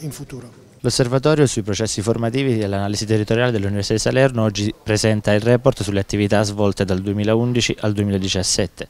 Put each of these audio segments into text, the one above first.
in futuro. L'osservatorio sui processi formativi e l'analisi territoriale dell'Università di Salerno oggi presenta il report sulle attività svolte dal 2011 al 2017.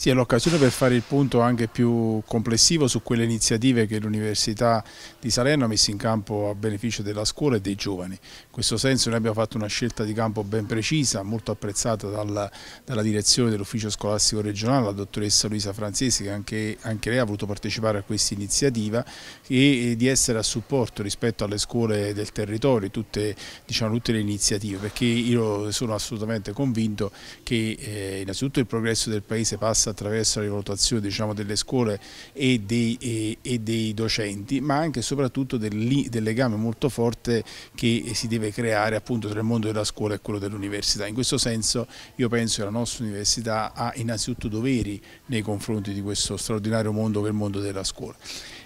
Sì, è l'occasione per fare il punto anche più complessivo su quelle iniziative che l'Università di Salerno ha messo in campo a beneficio della scuola e dei giovani. In questo senso noi abbiamo fatto una scelta di campo ben precisa, molto apprezzata dalla, dalla direzione dell'Ufficio Scolastico Regionale, la dottoressa Luisa Francesi, che anche, anche lei ha voluto partecipare a questa iniziativa e, e, di essere a supporto rispetto alle scuole del territorio, tutte, diciamo, tutte le iniziative, perché io sono assolutamente convinto che eh, innanzitutto il progresso del Paese passa passa attraverso la rivalutazione diciamo, delle scuole e dei, e, e dei, docenti, ma anche e soprattutto del, del, legame molto forte che si deve creare appunto tra il mondo della scuola e quello dell'università. In questo senso io penso che la nostra università ha innanzitutto doveri nei confronti di questo straordinario mondo che è il mondo della scuola.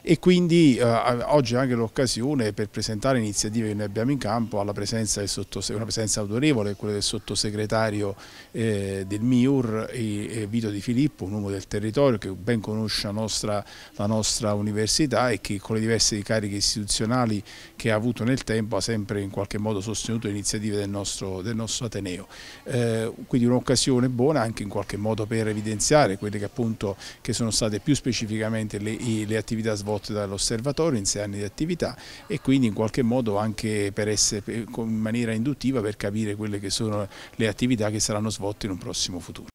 E quindi eh, oggi è anche l'occasione per presentare iniziative che noi abbiamo in campo alla presenza del una presenza autorevole, quella del sottosegretario eh, del MIUR, e, e Vito Di Filippo Filippo, un uomo del territorio che ben conosce la nostra, la nostra università e che con le diverse cariche istituzionali che ha avuto nel tempo ha sempre in qualche modo sostenuto le iniziative del nostro, del nostro Ateneo. Eh, quindi un'occasione buona anche in qualche modo per evidenziare quelle che appunto che sono state più specificamente le, le attività svolte dall'osservatorio in sei anni di attività e quindi in qualche modo anche per essere in maniera induttiva per capire quelle che sono le attività che saranno svolte in un prossimo futuro.